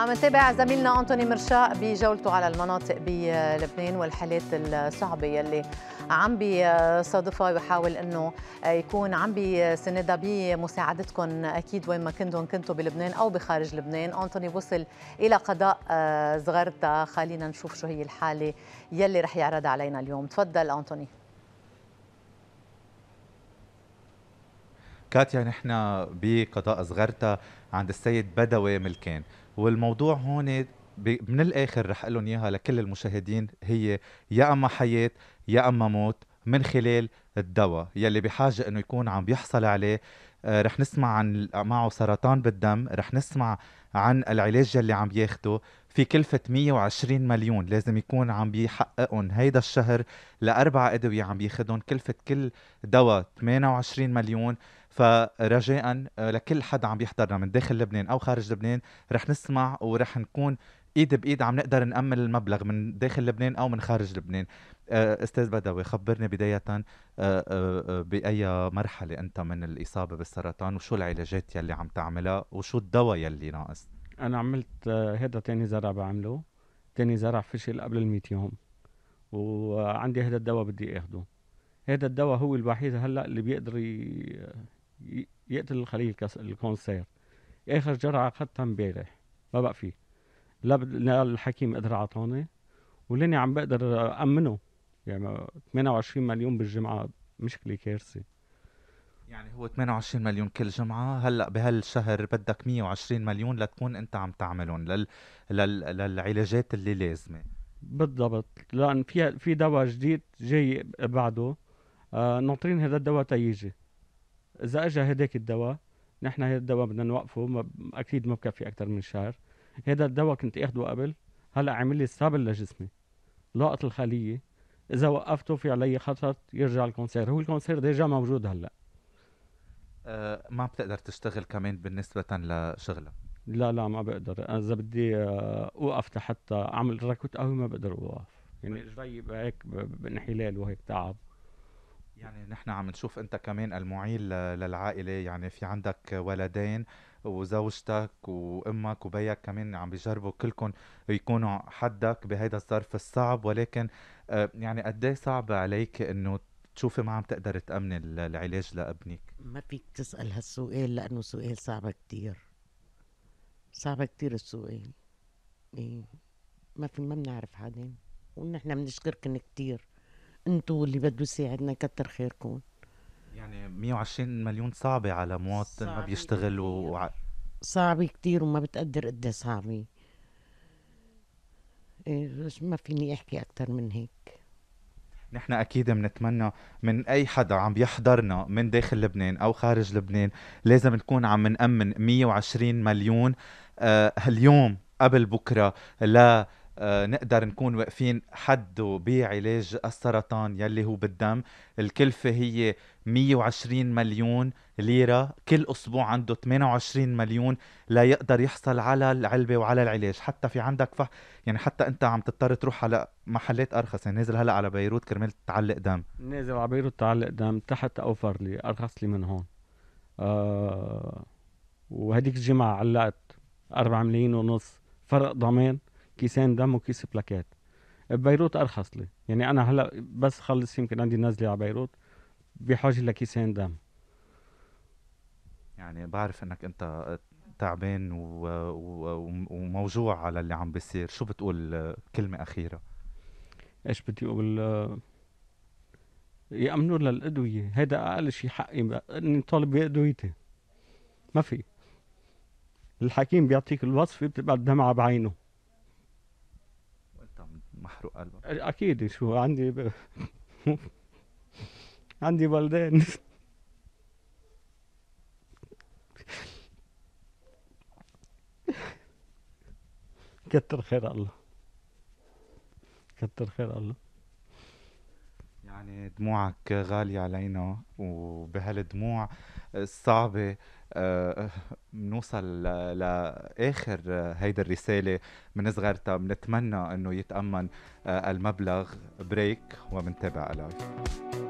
عم نتابع زميلنا انطوني مرشاق بجولته على المناطق بلبنان والحالات الصعبه يلي عم بيصادفها ويحاول انه يكون عم بيسندها بمساعدتكم اكيد وين ما كنتم كنتوا بلبنان او بخارج لبنان انطوني وصل الى قضاء صغرتا خلينا نشوف شو هي الحاله يلي رح يعرضها علينا اليوم تفضل انطوني كاتيا نحن بقضاء صغرتا عند السيد بدوي ملكان والموضوع هون من الاخر رح اقول لهم اياها لكل المشاهدين هي يا اما حياه يا اما موت من خلال الدواء يلي بحاجه انه يكون عم بيحصل عليه آه، رح نسمع عن معه سرطان بالدم رح نسمع عن العلاج يلي عم ياخده في كلفة 120 مليون لازم يكون عم بيحققهم هيدا الشهر لأربع أدوية عم بياخدهم كلفة كل دواء 28 مليون فرجاء آه، لكل حدا عم يحضرنا من داخل لبنان او خارج لبنان رح نسمع ورح نكون ايد بايد عم نقدر نامن المبلغ من داخل لبنان او من خارج لبنان آه، استاذ بدوي خبرني بدايه آه، باي مرحله انت من الاصابه بالسرطان وشو العلاجات يلي عم تعملها وشو الدواء يلي ناقص انا عملت هذا تاني زرع بعمله تاني زرع فشل قبل ال 100 يوم وعندي هذا الدواء بدي اخده هذا الدواء هو الوحيد هلا اللي بيقدر يقتل الخليل الكونسير اخر جرعه اخذتها امبارح ما بقى فيه لا, لا الحكيم قدر اعطاني ولاني عم بقدر امنه يعني 28 مليون بالجمعه مشكله كارثه يعني هو 28 مليون كل جمعة هلا بهالشهر بدك 120 مليون لتكون انت عم تعملهم لل... لل... للعلاجات اللي لازمة بالضبط لان في في دواء جديد جاي بعده آه ناطرين هذا الدواء تيجي اذا اجى هداك الدواء نحن هذا الدواء بدنا نوقفه ما اكيد ما بكفي اكثر من شهر هذا الدواء كنت اخده قبل هلا عامل لي صابل لجسمي لقط الخليه اذا وقفته في علي خطر يرجع الكونسير هو الكونسير ديجا موجود هلا أه ما بتقدر تشتغل كمان بالنسبه لشغلك لا لا ما بقدر اذا بدي آه، اوقف حتى اعمل ركوت قوي ما بقدر اوقف يعني رجلي هيك بانحلال وهيك تعب يعني نحن عم نشوف انت كمان المعيل للعائله يعني في عندك ولدين وزوجتك وامك وبيك كمان عم بيجربوا كلكم يكونوا حدك بهيدا الظرف الصعب ولكن آه، يعني قد إيه صعب عليك انه تشوفي ما عم تقدر تامني العلاج لابنك ما فيك تسال هالسؤال لانه سؤال صعب كثير صعب كثير السؤال إيه. ما في ما بنعرف حدا ونحن بنشكركن كثير انتو اللي بده يساعدنا كتر خيركم يعني 120 مليون صعبة على مواطن ما بيشتغل و... صعبة كتير وما بتقدر قد إيه صعبة إيه ما فيني احكي اكثر من هيك نحن اكيد بنتمنى من اي حدا عم يحضرنا من داخل لبنان او خارج لبنان لازم نكون عم نامن 120 مليون آه اليوم قبل بكره لا آه، نقدر نكون واقفين حده بعلاج السرطان يلي هو بالدم الكلفة هي 120 مليون ليرة كل أسبوع عنده 28 مليون لا يقدر يحصل على العلبة وعلى العلاج حتى في عندك فح يعني حتى أنت عم تضطر تروح على محلات أرخص يعني نازل هلأ على بيروت كرمال تعلق دم نازل على بيروت تعلق دم تحت أوفر لي أرخص لي من هون آه وهديك الجمعة علقت 4 ملايين ونص فرق ضمان كيسين دم وكيس بلاكات ببيروت ارخص لي يعني انا هلا بس خلص يمكن عندي نزله على بيروت بحاجه لكيسين دم يعني بعرف انك انت تعبان و... و... وموجوع على اللي عم بيصير شو بتقول كلمه اخيره ايش بدي اقول يامنوا للادويه هذا اقل شيء حقي اني طالب بادويتي ما في الحكيم بيعطيك الوصفه بتبقى الدمعه بعينه محروق قلبك اكيد شو عندي ب... عندي بلدان كتر خير الله كتر خير الله يعني دموعك غالية علينا وبهالدموع الصعبة منوصل آه، لاخر آه، هيدا الرساله من صغرتها بنتمنى انه يتامن آه، المبلغ بريك ومنتابع قلاي